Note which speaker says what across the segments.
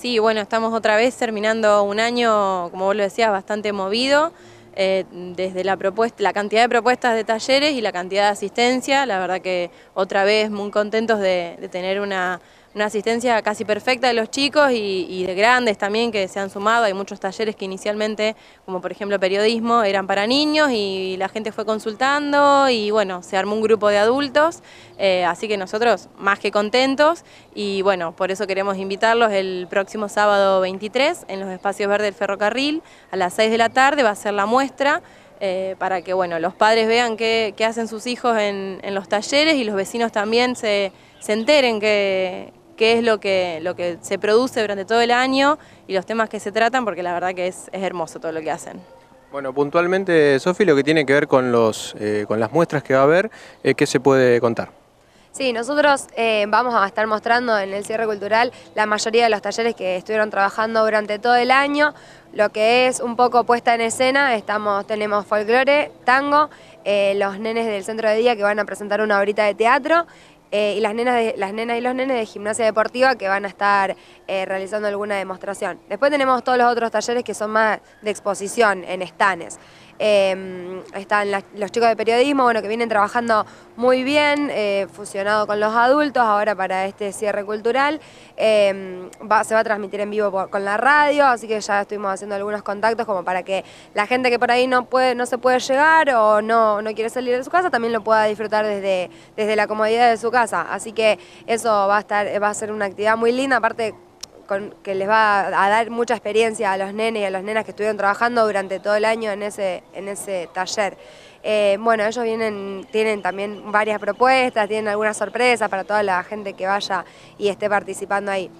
Speaker 1: Sí, bueno, estamos otra vez terminando un año, como vos lo decías, bastante movido. Eh, desde la, propuesta, la cantidad de propuestas de talleres y la cantidad de asistencia, la verdad que otra vez muy contentos de tener una una asistencia casi perfecta de los chicos y, de grandes también que se han sumado. Hay muchos talleres que inicialmente, como por ejemplo periodismo, eran para niños y la gente fue consultando y bueno, se armó un grupo de adultos, eh, así que nosotros más que contentos y bueno, por eso queremos invitarlos el próximo sábado 23 en los espacios verdes del ferrocarril a las 6 de la tarde va a ser la muestra. Eh, para que bueno, los padres vean qué, hacen sus hijos en, los talleres y los vecinos también se enteren que qué es lo que, lo que se produce durante todo el año y los temas que se tratan, porque la verdad que es, hermoso todo lo que hacen. Bueno, puntualmente, Sofi, lo que tiene que ver con, los, eh, con las muestras que va a haber, eh, ¿qué se puede contar?
Speaker 2: Sí, nosotros eh, vamos a estar mostrando en el cierre cultural la mayoría de los talleres que estuvieron trabajando durante todo el año, lo que es un poco puesta en escena, estamos, tenemos folclore, tango, los nenes del centro de día que van a presentar una horita de teatro eh, y las nenas, las nenas y los nenes de gimnasia deportiva que van a estar eh, realizando alguna demostración. Después tenemos todos los otros talleres que son más de exposición en estanes. Em, están los chicos de periodismo, bueno, que vienen trabajando muy bien, eh, fusionado con los adultos, ahora para este cierre cultural. Em, se va a transmitir en vivo con la radio, así que ya estuvimos haciendo algunos contactos como para que la gente que por ahí no, puede, no se puede llegar o no, no quiere salir de su casa, también lo pueda disfrutar desde, desde la comodidad de su casa. Así que eso va a, estar, va a ser una actividad muy linda, aparte que les va a dar mucha experiencia a los nenes y a las nenas que estuvieron trabajando durante todo el año en ese, en ese taller. Eh, bueno, ellos vienen, tienen también varias propuestas, tienen algunas sorpresas para toda la gente que vaya y esté participando ahí.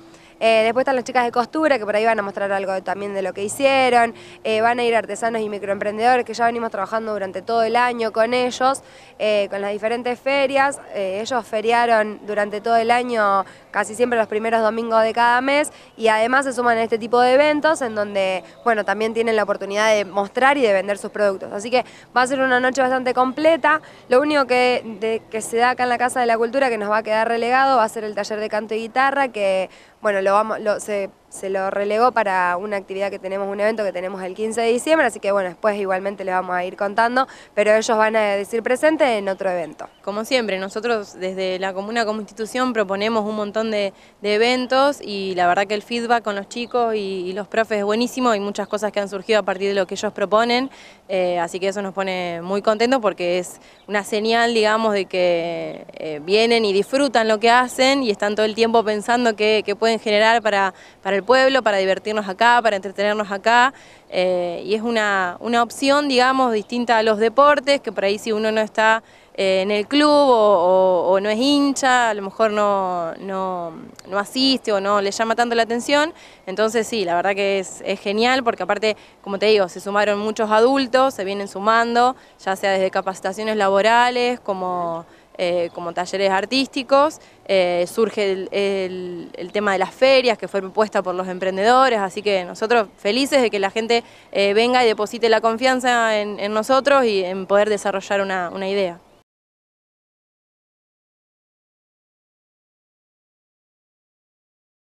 Speaker 2: Eh, después están las chicas de costura, que por ahí van a mostrar algo también de lo que hicieron. Eh, van a ir artesanos y microemprendedores, que ya venimos trabajando durante todo el año con ellos, eh, con las diferentes ferias. ellos feriaron durante todo el año, casi siempre los primeros domingos de cada mes, y además se suman a este tipo de eventos en donde, bueno, también tienen la oportunidad de mostrar y de vender sus productos. Así que va a ser una noche bastante completa. Lo único que, que se da acá en la Casa de la Cultura, que nos va a quedar relegado, va a ser el taller de canto y guitarra, que bueno, lo vamos, lo, se se lo relegó para una actividad que tenemos, un evento que tenemos el 15 de diciembre, así que bueno, después igualmente le vamos a ir contando, pero ellos van a decir presente en otro evento.
Speaker 1: Como siempre, nosotros desde la Comuna como institución proponemos un montón de, eventos y la verdad que el feedback con los chicos y, los profes es buenísimo, y muchas cosas que han surgido a partir de lo que ellos proponen, eh, así que eso nos pone muy contentos porque es una señal, digamos, de que eh, vienen y disfrutan lo que hacen y están todo el tiempo pensando qué pueden generar para, para el pueblo, para divertirnos acá, para entretenernos acá. Eh, y es una, opción, digamos, distinta a los deportes, que por ahí si uno no está eh, en el club o, no es hincha, a lo mejor no, no, asiste o no le llama tanto la atención. Entonces sí, la verdad que es genial, porque aparte, como te digo, se sumaron muchos adultos, se vienen sumando, ya sea desde capacitaciones laborales, como... Eh, como talleres artísticos, eh, surge el, tema de las ferias que fue propuesta por los emprendedores, así que nosotros felices de que la gente eh, venga y deposite la confianza en, nosotros y en poder desarrollar una idea.